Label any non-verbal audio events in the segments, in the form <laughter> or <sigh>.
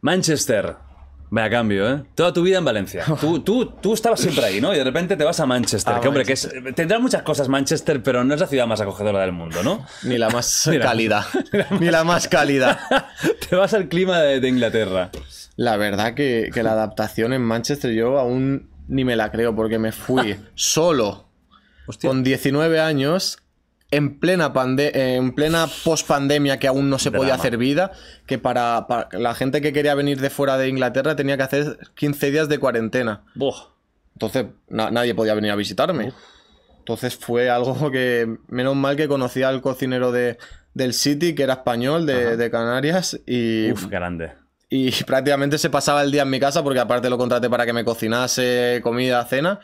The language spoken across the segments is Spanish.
Manchester. Me a cambio, ¿eh? Toda tu vida en Valencia. Tú, tú, estabas siempre ahí, ¿no? Y de repente te vas a Manchester. Ah, que hombre, que es, tendrá muchas cosas Manchester, pero no es la ciudad más acogedora del mundo, ¿no? Ni la más <laughs> cálida. <laughs> Ni la más cálida. <laughs> te vas al clima de, Inglaterra. La verdad que, la adaptación en Manchester yo aún ni me la creo porque me fui solo con 19 años en plena, pande en plena pospandemia que aún no se podía hacer vida, que para, la gente que quería venir de fuera de Inglaterra tenía que hacer 15 días de cuarentena. Entonces nadie podía venir a visitarme. Entonces fue algo <laughs> que, menos mal que conocía al cocinero de, del City, que era español, de, de Canarias. Y, Uf, grande. Y <laughs> prácticamente se pasaba el día en mi casa, porque aparte lo contraté para que me cocinase comida, cena.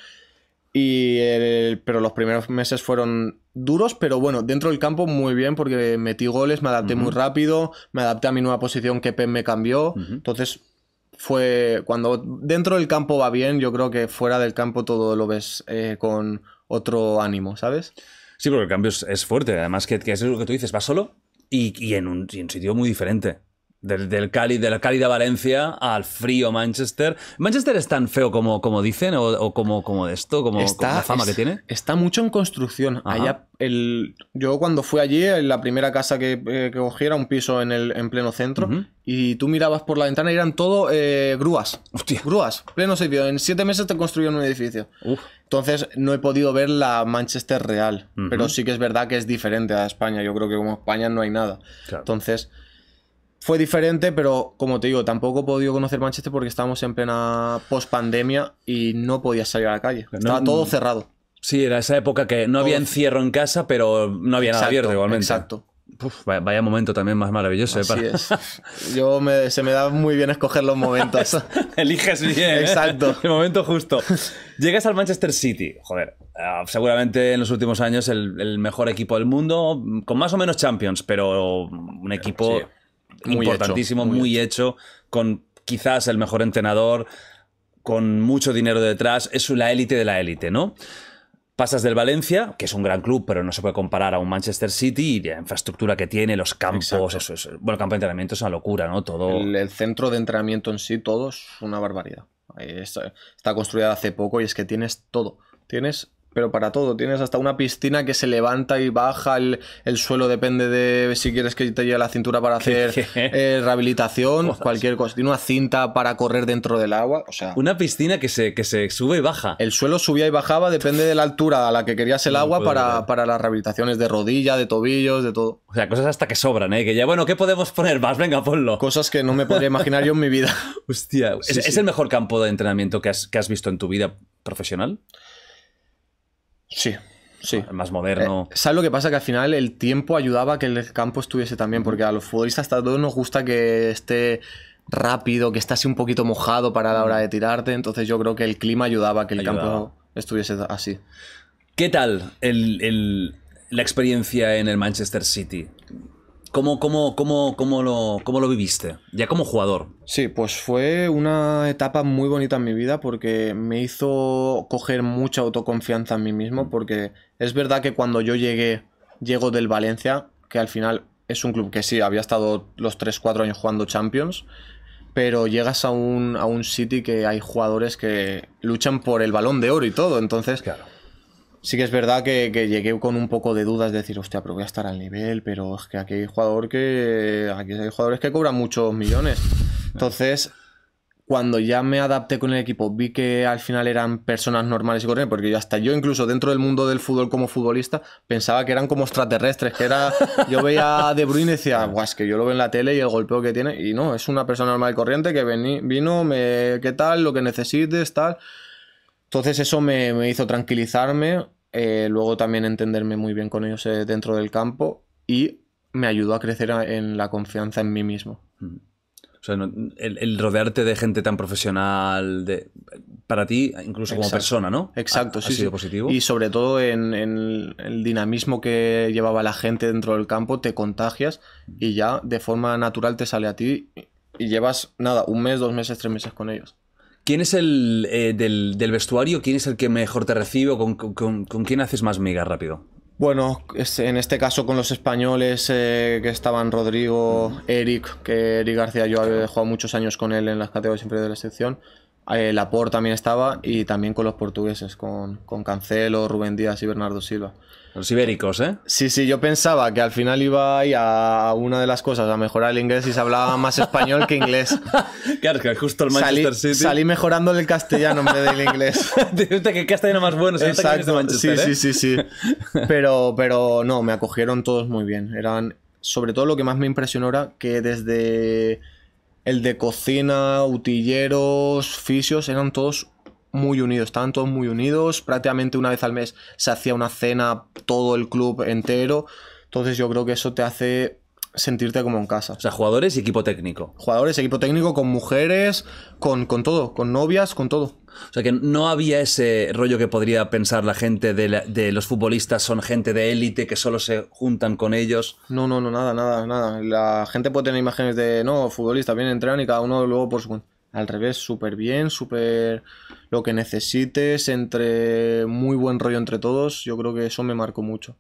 Y el, pero los primeros meses fueron duros, pero bueno, dentro del campo muy bien porque metí goles, me adapté muy rápido, me adapté a mi nueva posición que Pep me cambió. Entonces fue cuando dentro del campo va bien, yo creo que fuera del campo todo lo ves eh, con otro ánimo, ¿sabes? Sí, porque el cambio es, fuerte. Además que, es lo que tú dices, va solo y, y en un sitio muy diferente. Del, del de la cálida Valencia al frío Manchester. ¿Manchester es tan feo como, como dicen o, como, como esto, como, está, la fama que tiene? Está mucho en construcción. Allá el, yo cuando fui allí, la primera casa que, cogiera eh, cogí era un piso en, el, en pleno centro y tú mirabas por la ventana y eran todo eh, grúas. Hostia. Grúas, pleno sitio. En siete meses te construyeron un edificio. Entonces no he podido ver la Manchester real, pero sí que es verdad que es diferente a España. Yo creo que como España no hay nada. Entonces fue diferente, pero como te digo, tampoco he podido conocer Manchester porque estábamos en plena post pandemia y no podías salir a la calle. Estaba todo cerrado. Sí, era esa época que no había encierro en casa, pero no había nada abierto igualmente. Exacto. vaya, momento también más maravilloso. ¿eh? Así es. Yo se me da muy bien escoger los momentos. <laughs> Eliges bien. ¿eh? Exacto. El momento justo. Llegas al Manchester City. Joder, ah, seguramente en los últimos años el, mejor equipo del mundo, con más o menos Champions, pero un equipo muy importantísimo, muy, hecho. con quizás el mejor entrenador, con mucho dinero detrás, es la élite de la élite, ¿no? Pasas del Valencia, que es un gran club, pero no se puede comparar a un Manchester City y la infraestructura que tiene, los campos, eso, es Bueno, el campo de entrenamiento es una locura, ¿no? Todo. El, centro de entrenamiento en sí, todo es una barbaridad. está construida hace poco y es que tienes todo. Tienes pero para todo. Tienes hasta una piscina que se levanta y baja, el, suelo depende de si quieres que te lleve la cintura para <laughs> hacer eh, rehabilitación, o cualquier cosa. Tiene una cinta para correr dentro del agua, o sea... Una piscina que se, que se sube y baja. El suelo subía y bajaba, depende de la altura a la que querías el agua para, las rehabilitaciones de rodilla, de tobillos, de todo. O sea, cosas hasta que sobran, ¿eh? Que ya, bueno, ¿qué podemos poner más? Venga, ponlo. Cosas que no me podría imaginar yo en mi vida. <laughs> Hostia, ¿es, el mejor campo de entrenamiento que has, que has visto en tu vida profesional? Sí. Sí. Más moderno. Eh, ¿Sabes lo que pasa? Que al final el tiempo ayudaba a que el campo estuviese también, porque a los futbolistas a todos nos gusta que esté rápido, que esté así un poquito mojado para la hora de tirarte, entonces yo creo que el clima ayudaba a que el campo estuviese así. ¿Qué tal la experiencia en el Manchester City? ¿Cómo, lo, lo viviste? Ya como jugador. Sí, pues fue una etapa muy bonita en mi vida porque me hizo coger mucha autoconfianza en mí mismo porque es verdad que cuando yo llegué, llego del Valencia, que al final es un club que sí, había estado los 3-4 años jugando Champions, pero llegas a un, a un City que hay jugadores que luchan por el balón de oro y todo, entonces... Claro Sí que es verdad que, llegué con un poco de dudas, de decir, hostia, pero voy a estar al nivel, pero es que aquí hay jugador que. Aquí hay jugadores que cobran muchos millones. Entonces, cuando ya me adapté con el equipo, vi que al final eran personas normales y corrientes, porque hasta yo, incluso dentro del mundo del fútbol como futbolista, pensaba que eran como extraterrestres, que era. Yo veía De Bruyne y decía, guau, es que yo lo veo en la tele y el golpeo que tiene. Y no, es una persona normal y corriente que vení, vino, me. ¿qué tal? Lo que necesites, tal. Entonces eso me hizo tranquilizarme eh, luego también entenderme muy bien con ellos eh, dentro del campo y me ayudó a crecer en la confianza en mí mismo. O sea, el, rodearte de gente tan profesional, de, para ti, incluso como persona, ¿no? Exacto, sí. positivo. Y sobre todo en, el dinamismo que llevaba la gente dentro del campo, te contagias y ya de forma natural te sale a ti y llevas, nada, un mes, dos meses, tres meses con ellos. ¿Quién es el eh, del, vestuario? ¿Quién es el que mejor te recibe? con, quién haces más migas rápido? Bueno, en este caso con los españoles eh, que estaban Rodrigo, mm. Eric, que Eric García yo había jugado muchos años con él en las categorías inferiores de la sección. Eh, Laporte también estaba y también con los portugueses, con, Cancelo, Rubén Díaz y Bernardo Silva. Los ibéricos, ¿eh? Sí, sí, yo pensaba que al final iba ahí a una de las cosas, a mejorar el inglés y se hablaba más español que inglés. <laughs> Claro, que justo el Manchester City. Salí mejorando el castellano en vez del inglés. <laughs> Dijiste que el castellano más bueno, Exacto. Manchester, sí, ¿eh? sí, sí, sí. <laughs> Pero, pero no, me acogieron todos muy bien. Eran, sobre todo lo que más me impresionó era que desde el de cocina, utilleros, fisios, eran todos muy unidos, estaban todos muy unidos, prácticamente una vez al mes se hacía una cena todo el club entero, entonces yo creo que eso te hace sentirte como en casa. O sea, jugadores y equipo técnico. Jugadores, equipo técnico, con mujeres, con, con todo, con novias, con todo. O sea que no había ese rollo que podría pensar la gente de, los futbolistas, son gente de élite que solo se juntan con ellos. No, no, no, nada, nada, nada. La gente puede tener imágenes de, no, futbolistas bien entrenan y cada uno luego por su Al revés, súper bien, súper lo que necesites, entre muy buen rollo entre todos. Yo creo que eso me marcó mucho.